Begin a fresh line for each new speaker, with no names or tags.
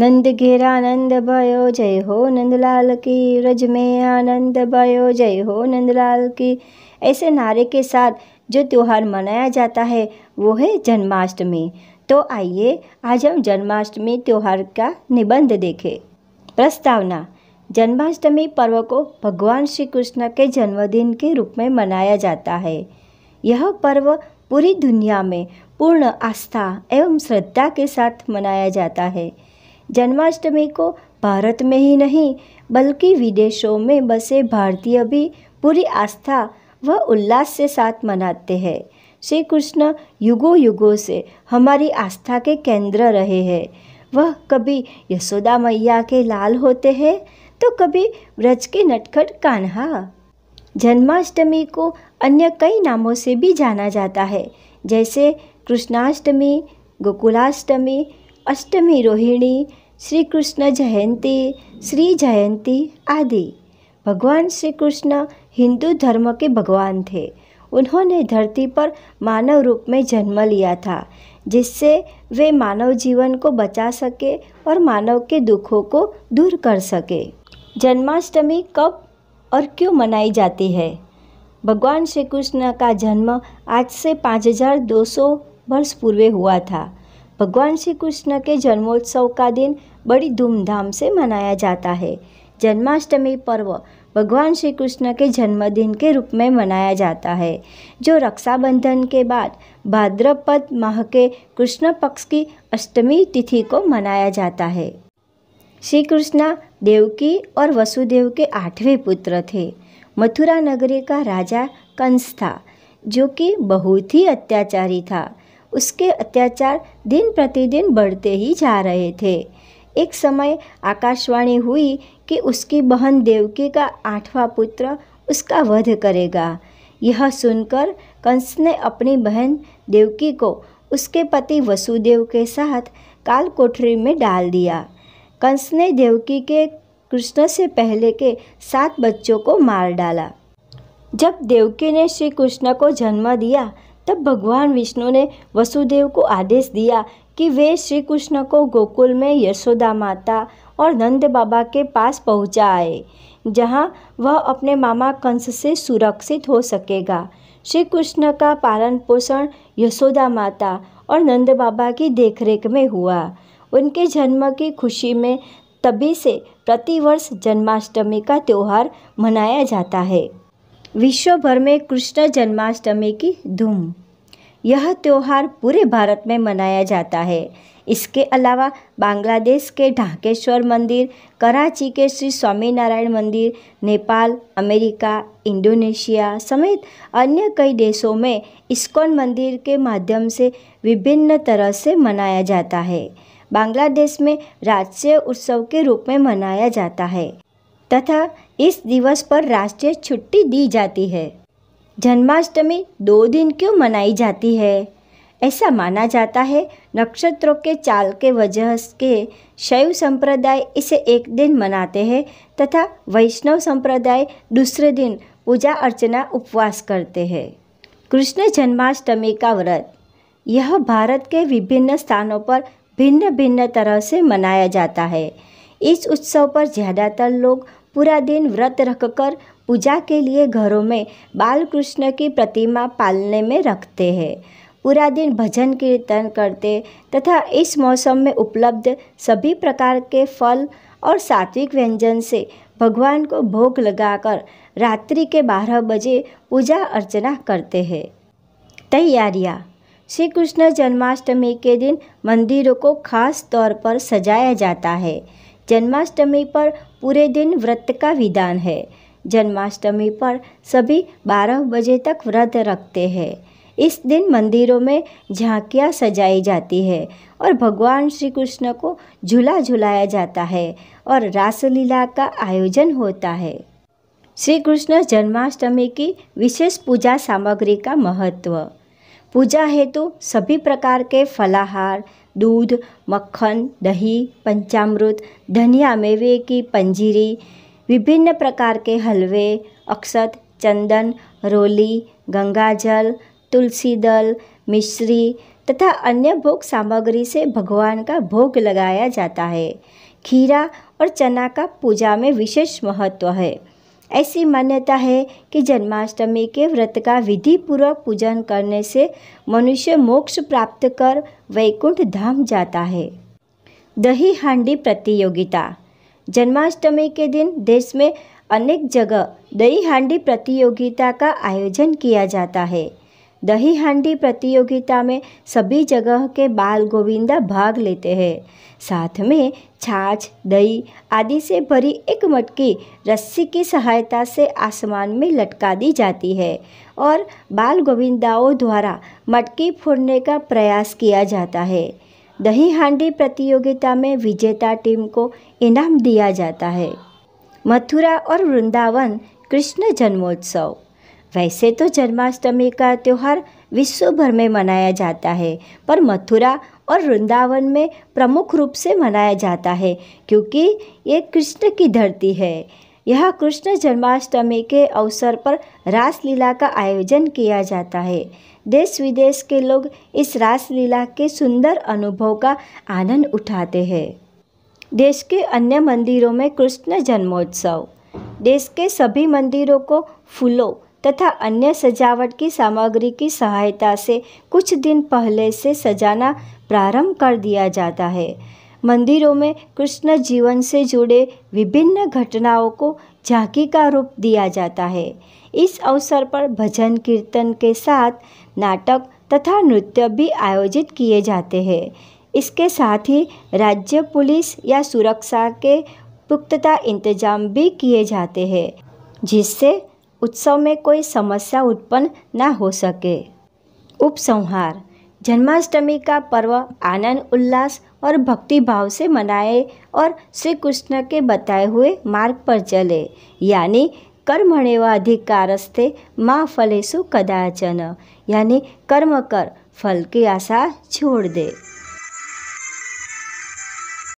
नंद घेरा नंद भयो जय हो नंदलाल की रज में आनंद भयो जय हो नंदलाल की ऐसे नारे के साथ जो त्यौहार मनाया जाता है वो है जन्माष्टमी तो आइए आज हम जन्माष्टमी त्यौहार का निबंध देखें प्रस्तावना जन्माष्टमी पर्व को भगवान श्री कृष्ण के जन्मदिन के रूप में मनाया जाता है यह पर्व पूरी दुनिया में पूर्ण आस्था एवं श्रद्धा के साथ मनाया जाता है जन्माष्टमी को भारत में ही नहीं बल्कि विदेशों में बसे भारतीय भी पूरी आस्था व उल्लास से साथ मनाते हैं श्री कृष्ण युगों युगों से हमारी आस्था के केंद्र रहे हैं वह कभी यशोदा मैया के लाल होते हैं तो कभी व्रज के नटखट कान्हा जन्माष्टमी को अन्य कई नामों से भी जाना जाता है जैसे कृष्णाष्टमी गोकुलाष्टमी अष्टमी रोहिणी श्री कृष्ण जयंती श्री जयंती आदि भगवान श्री कृष्ण हिंदू धर्म के भगवान थे उन्होंने धरती पर मानव रूप में जन्म लिया था जिससे वे मानव जीवन को बचा सके और मानव के दुखों को दूर कर सके जन्माष्टमी कब और क्यों मनाई जाती है भगवान श्री कृष्ण का जन्म आज से 5200 वर्ष पूर्व हुआ था भगवान श्री कृष्ण के जन्मोत्सव का दिन बड़ी धूमधाम से मनाया जाता है जन्माष्टमी पर्व भगवान श्री कृष्ण के जन्मदिन के रूप में मनाया जाता है जो रक्षाबंधन के बाद भाद्रपद माह के कृष्ण पक्ष की अष्टमी तिथि को मनाया जाता है श्री कृष्ण देवकी और वसुदेव के आठवें पुत्र थे मथुरा नगरी का राजा कंस था जो कि बहुत ही अत्याचारी था उसके अत्याचार दिन प्रतिदिन बढ़ते ही जा रहे थे एक समय आकाशवाणी हुई कि उसकी बहन देवकी का आठवां पुत्र उसका वध करेगा यह सुनकर कंस ने अपनी बहन देवकी को उसके पति वसुदेव के साथ काल कोठरी में डाल दिया कंस ने देवकी के कृष्ण से पहले के सात बच्चों को मार डाला जब देवकी ने श्री कृष्ण को जन्म दिया तब भगवान विष्णु ने वसुदेव को आदेश दिया कि वे श्री कृष्ण को गोकुल में यशोदा माता और नंद बाबा के पास पहुँचा आए जहाँ वह अपने मामा कंस से सुरक्षित हो सकेगा श्री कृष्ण का पालन पोषण यशोदा माता और नंद बाबा की देखरेख में हुआ उनके जन्म की खुशी में तभी से प्रतिवर्ष जन्माष्टमी का त्यौहार मनाया जाता है विश्व भर में कृष्ण जन्माष्टमी की धूम यह त्यौहार पूरे भारत में मनाया जाता है इसके अलावा बांग्लादेश के ढाकेश्वर मंदिर कराची के श्री स्वामीनारायण मंदिर नेपाल अमेरिका इंडोनेशिया समेत अन्य कई देशों में इस्कॉन मंदिर के माध्यम से विभिन्न तरह से मनाया जाता है बांग्लादेश में राष्ट्रीय उत्सव के रूप में मनाया जाता है तथा इस दिवस पर राष्ट्रीय छुट्टी दी जाती है जन्माष्टमी दो दिन क्यों मनाई जाती है ऐसा माना जाता है नक्षत्रों के चाल के वजह के शैव संप्रदाय इसे एक दिन मनाते हैं तथा वैष्णव संप्रदाय दूसरे दिन पूजा अर्चना उपवास करते हैं कृष्ण जन्माष्टमी का व्रत यह भारत के विभिन्न स्थानों पर भिन्न भिन्न तरह से मनाया जाता है इस उत्सव पर ज़्यादातर लोग पूरा दिन व्रत रखकर पूजा के लिए घरों में बाल कृष्ण की प्रतिमा पालने में रखते हैं पूरा दिन भजन कीर्तन करते तथा इस मौसम में उपलब्ध सभी प्रकार के फल और सात्विक व्यंजन से भगवान को भोग लगाकर रात्रि के बारह बजे पूजा अर्चना करते हैं तैयारियाँ श्री कृष्ण जन्माष्टमी के दिन मंदिरों को खास तौर पर सजाया जाता है जन्माष्टमी पर पूरे दिन व्रत का विधान है जन्माष्टमी पर सभी 12 बजे तक व्रत रखते हैं इस दिन मंदिरों में झांकियाँ सजाई जाती है और भगवान श्री कृष्ण को झूला झुलाया जाता है और रासलीला का आयोजन होता है श्री कृष्ण जन्माष्टमी की विशेष पूजा सामग्री का महत्व पूजा हेतु तो सभी प्रकार के फलाहार दूध मक्खन दही पंचामृत धनिया मेवे की पंजीरी विभिन्न प्रकार के हलवे अक्षत चंदन रोली गंगाजल तुलसी दल मिश्री तथा अन्य भोग सामग्री से भगवान का भोग लगाया जाता है खीरा और चना का पूजा में विशेष महत्व है ऐसी मान्यता है कि जन्माष्टमी के व्रत का विधिपूर्वक पूजन करने से मनुष्य मोक्ष प्राप्त कर वैकुंठ धाम जाता है दही हांडी प्रतियोगिता जन्माष्टमी के दिन देश में अनेक जगह दही हांडी प्रतियोगिता का आयोजन किया जाता है दही हांडी प्रतियोगिता में सभी जगह के बाल गोविंदा भाग लेते हैं साथ में छाछ दही आदि से भरी एक मटकी रस्सी की सहायता से आसमान में लटका दी जाती है और बाल गोविंदाओं द्वारा मटकी फोड़ने का प्रयास किया जाता है दही हांडी प्रतियोगिता में विजेता टीम को इनाम दिया जाता है मथुरा और वृंदावन कृष्ण जन्मोत्सव वैसे तो जन्माष्टमी का त्यौहार विश्व भर में मनाया जाता है पर मथुरा और वृंदावन में प्रमुख रूप से मनाया जाता है क्योंकि ये कृष्ण की धरती है यह कृष्ण जन्माष्टमी के अवसर पर रासलीला का आयोजन किया जाता है देश विदेश के लोग इस रासलीला के सुंदर अनुभव का आनंद उठाते हैं देश के अन्य मंदिरों में कृष्ण जन्मोत्सव देश के सभी मंदिरों को फूलों तथा अन्य सजावट की सामग्री की सहायता से कुछ दिन पहले से सजाना प्रारंभ कर दिया जाता है मंदिरों में कृष्ण जीवन से जुड़े विभिन्न घटनाओं को झांकी का रूप दिया जाता है इस अवसर पर भजन कीर्तन के साथ नाटक तथा नृत्य भी आयोजित किए जाते हैं इसके साथ ही राज्य पुलिस या सुरक्षा के पुख्तता इंतजाम भी किए जाते हैं जिससे उत्सव में कोई समस्या उत्पन्न ना हो सके उपसंहार जन्माष्टमी का पर्व आनंद उल्लास और भक्ति भाव से मनाए और श्री कृष्ण के बताए हुए मार्ग पर चले यानी कर्मणेवा अधिकारस्ते माँ फलेसु कदाचन यानी कर्म कर फल की आशा छोड़ दे